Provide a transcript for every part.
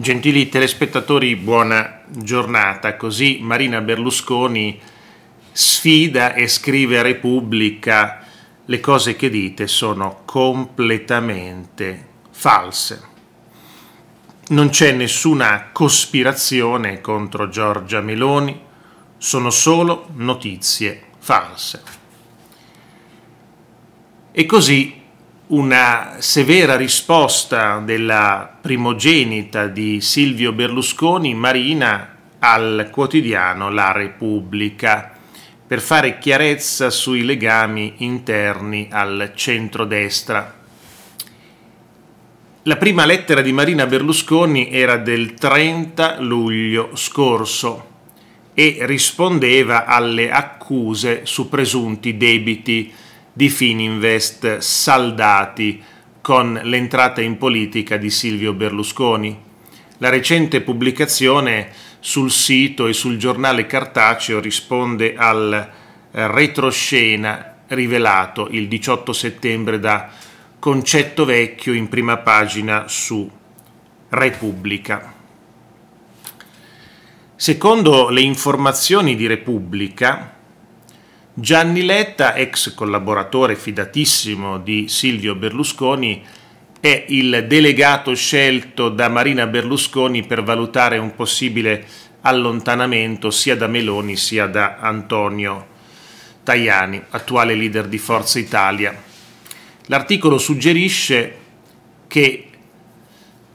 Gentili telespettatori, buona giornata. Così Marina Berlusconi sfida e scrive a Repubblica le cose che dite sono completamente false. Non c'è nessuna cospirazione contro Giorgia Meloni, sono solo notizie false. E così una severa risposta della primogenita di Silvio Berlusconi, Marina, al quotidiano La Repubblica per fare chiarezza sui legami interni al centrodestra. La prima lettera di Marina Berlusconi era del 30 luglio scorso e rispondeva alle accuse su presunti debiti di Fininvest saldati con l'entrata in politica di Silvio Berlusconi. La recente pubblicazione sul sito e sul giornale cartaceo risponde al eh, retroscena rivelato il 18 settembre da Concetto Vecchio in prima pagina su Repubblica. Secondo le informazioni di Repubblica, Gianni Letta, ex collaboratore fidatissimo di Silvio Berlusconi, è il delegato scelto da Marina Berlusconi per valutare un possibile allontanamento sia da Meloni sia da Antonio Tajani, attuale leader di Forza Italia. L'articolo suggerisce che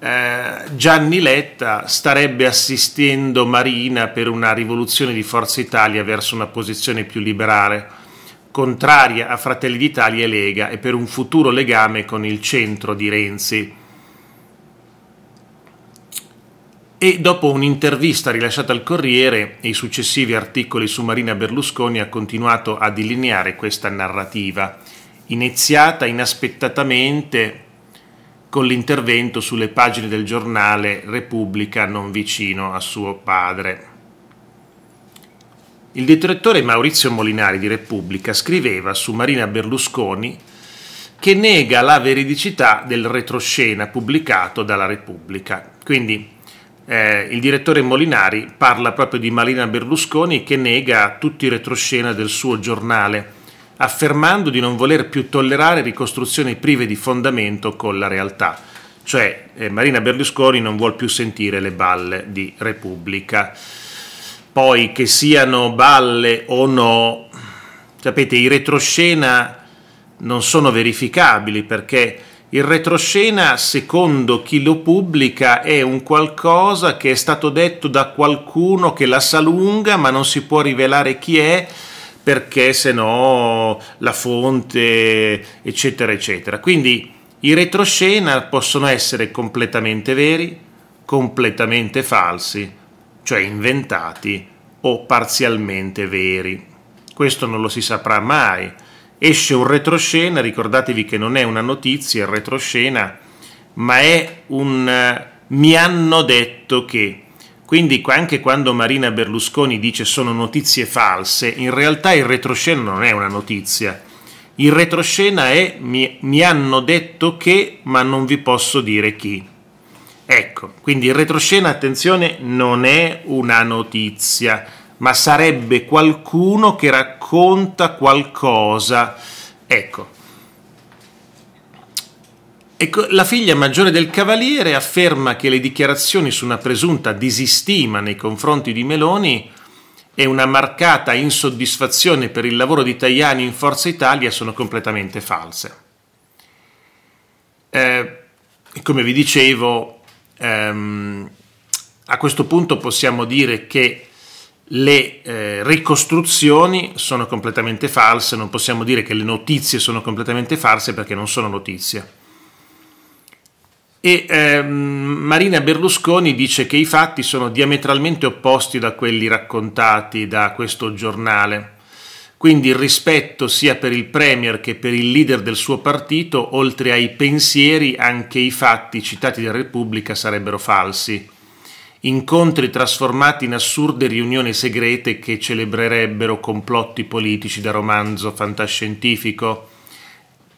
eh, Gianni Letta starebbe assistendo Marina per una rivoluzione di Forza Italia verso una posizione più liberale, contraria a Fratelli d'Italia e Lega e per un futuro legame con il centro di Renzi. E dopo un'intervista rilasciata al Corriere e i successivi articoli su Marina Berlusconi ha continuato a delineare questa narrativa, iniziata inaspettatamente con l'intervento sulle pagine del giornale Repubblica non vicino a suo padre. Il direttore Maurizio Molinari di Repubblica scriveva su Marina Berlusconi che nega la veridicità del retroscena pubblicato dalla Repubblica. Quindi eh, il direttore Molinari parla proprio di Marina Berlusconi che nega tutti i retroscena del suo giornale affermando di non voler più tollerare ricostruzioni prive di fondamento con la realtà. Cioè eh, Marina Berlusconi non vuole più sentire le balle di Repubblica. Poi che siano balle o no, sapete, i retroscena non sono verificabili perché il retroscena, secondo chi lo pubblica, è un qualcosa che è stato detto da qualcuno che la sa lunga, ma non si può rivelare chi è, perché se no la fonte, eccetera, eccetera. Quindi i retroscena possono essere completamente veri, completamente falsi, cioè inventati o parzialmente veri. Questo non lo si saprà mai. Esce un retroscena, ricordatevi che non è una notizia il retroscena, ma è un eh, mi hanno detto che quindi anche quando Marina Berlusconi dice sono notizie false, in realtà il retroscena non è una notizia. Il retroscena è mi, mi hanno detto che, ma non vi posso dire chi. Ecco, quindi il retroscena, attenzione, non è una notizia, ma sarebbe qualcuno che racconta qualcosa. Ecco, Ecco, la figlia maggiore del cavaliere afferma che le dichiarazioni su una presunta disistima nei confronti di Meloni e una marcata insoddisfazione per il lavoro di Tajani in Forza Italia sono completamente false. Eh, come vi dicevo, ehm, a questo punto possiamo dire che le eh, ricostruzioni sono completamente false, non possiamo dire che le notizie sono completamente false perché non sono notizie. E ehm, Marina Berlusconi dice che i fatti sono diametralmente opposti da quelli raccontati da questo giornale. Quindi il rispetto sia per il Premier che per il leader del suo partito, oltre ai pensieri, anche i fatti citati da Repubblica sarebbero falsi. Incontri trasformati in assurde riunioni segrete che celebrerebbero complotti politici da romanzo fantascientifico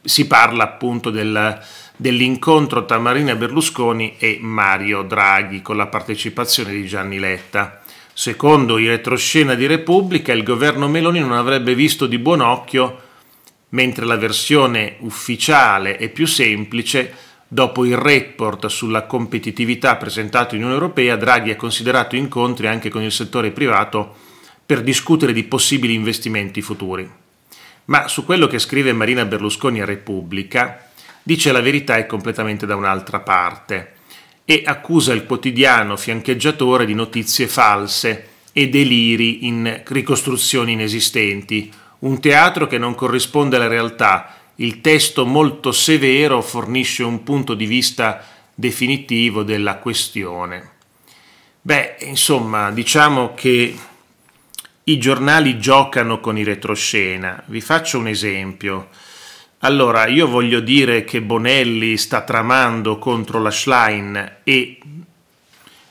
si parla appunto del, dell'incontro tra Marina Berlusconi e Mario Draghi con la partecipazione di Gianni Letta. Secondo i retroscena di Repubblica, il governo Meloni non avrebbe visto di buon occhio, mentre la versione ufficiale e più semplice, dopo il report sulla competitività presentato in Unione Europea, Draghi ha considerato incontri anche con il settore privato per discutere di possibili investimenti futuri ma su quello che scrive Marina Berlusconi a Repubblica dice la verità è completamente da un'altra parte e accusa il quotidiano fiancheggiatore di notizie false e deliri in ricostruzioni inesistenti, un teatro che non corrisponde alla realtà. Il testo molto severo fornisce un punto di vista definitivo della questione. Beh, insomma, diciamo che i giornali giocano con i retroscena. Vi faccio un esempio. Allora, io voglio dire che Bonelli sta tramando contro la Schlein e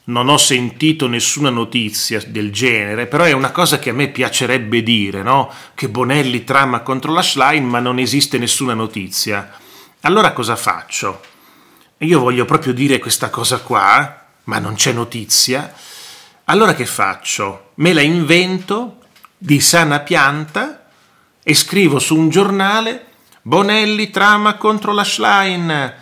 non ho sentito nessuna notizia del genere, però è una cosa che a me piacerebbe dire, no? Che Bonelli trama contro la Schlein ma non esiste nessuna notizia. Allora cosa faccio? Io voglio proprio dire questa cosa qua, ma non c'è notizia allora che faccio? Me la invento di sana pianta e scrivo su un giornale Bonelli trama contro la Schlein,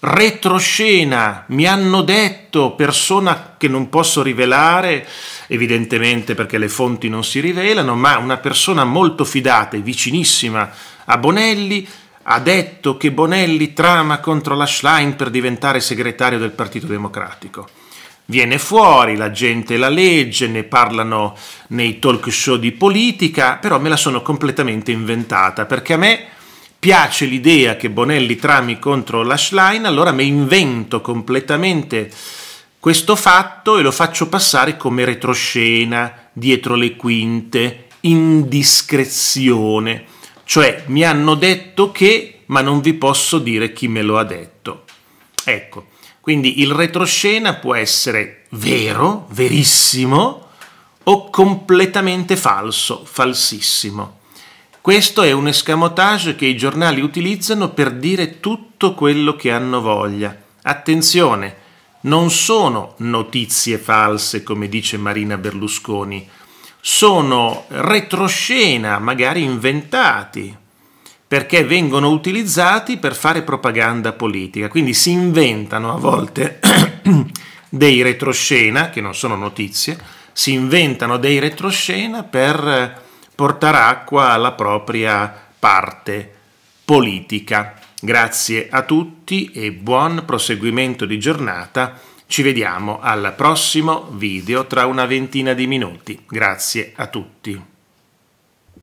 retroscena, mi hanno detto, persona che non posso rivelare, evidentemente perché le fonti non si rivelano, ma una persona molto fidata e vicinissima a Bonelli ha detto che Bonelli trama contro la Schlein per diventare segretario del Partito Democratico viene fuori, la gente la legge, ne parlano nei talk show di politica, però me la sono completamente inventata perché a me piace l'idea che Bonelli trami contro la Schlein, allora me invento completamente questo fatto e lo faccio passare come retroscena, dietro le quinte, indiscrezione. Cioè mi hanno detto che, ma non vi posso dire chi me lo ha detto. Ecco, quindi il retroscena può essere vero, verissimo, o completamente falso, falsissimo. Questo è un escamotage che i giornali utilizzano per dire tutto quello che hanno voglia. Attenzione, non sono notizie false, come dice Marina Berlusconi, sono retroscena, magari inventati, perché vengono utilizzati per fare propaganda politica. Quindi si inventano a volte dei retroscena, che non sono notizie, si inventano dei retroscena per eh, portare acqua alla propria parte politica. Grazie a tutti e buon proseguimento di giornata. Ci vediamo al prossimo video tra una ventina di minuti. Grazie a tutti.